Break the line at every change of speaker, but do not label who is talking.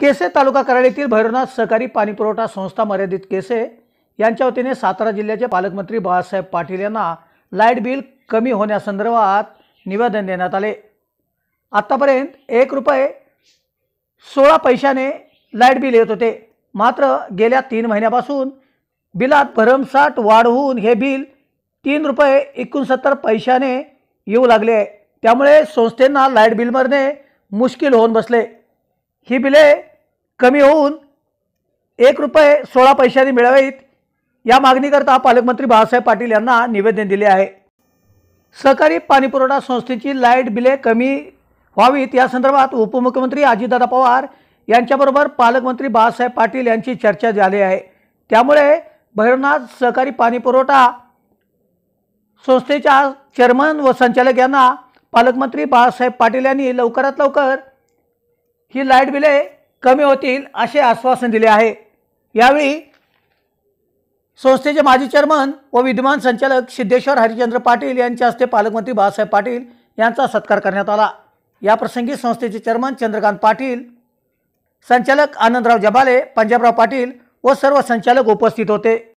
केसे तालुका कराड येथील भैरवनाथ सहकारी पाणीपुरवठा संस्था मर्यादित केसे यांच्या वतीने सातारा जिल्ह्याचे पालकमंत्री बाळासाहेब पाटील यांना लाईट बिल कमी होण्यासंदर्भात निवेदन देण्यात आले आत्तापर्यंत एक रुपये सोळा पैशाने लाईट बिल येत होते मात्र गेल्या तीन महिन्यापासून बिलात भरमसाठ वाढ होऊन हे बिल तीन रुपये एकोणसत्तर पैशाने येऊ लागले आहे त्यामुळे संस्थेंना लाईट बिल भरणे मुश्किल होऊन बसले ही बिले कमी होऊन एक रुपये सोळा पैशांनी मिळावेत या मागणीकरता पालकमंत्री बाळासाहेब पाटील यांना निवेदन दिले आहे सहकारी पाणीपुरवठा संस्थेची लाईट बिले कमी व्हावीत या संदर्भात उपमुख्यमंत्री अजितदादा पवार यांच्याबरोबर पालकमंत्री बाळासाहेब पाटील यांची चर्चा झाली आहे त्यामुळे भैरवनाथ सहकारी पाणीपुरवठा संस्थेच्या चेअरमन व संचालक यांना पालकमंत्री बाळासाहेब पाटील यांनी लवकरात लवकर ही लाईट बिले कमी होतील असे आश्वासन दिले आहे यावेळी संस्थेचे माजी चेअरमन व विद्यमान संचालक सिद्धेश्वर हरिचंद्र पाटील यांच्या हस्ते पालकमंत्री बाळासाहेब पाटील यांचा सत्कार करण्यात आला याप्रसंगी संस्थेचे चेअरमन चंद्रकांत पाटील संचालक आनंदराव जबाले पंजाबराव पाटील व सर्व संचालक उपस्थित होते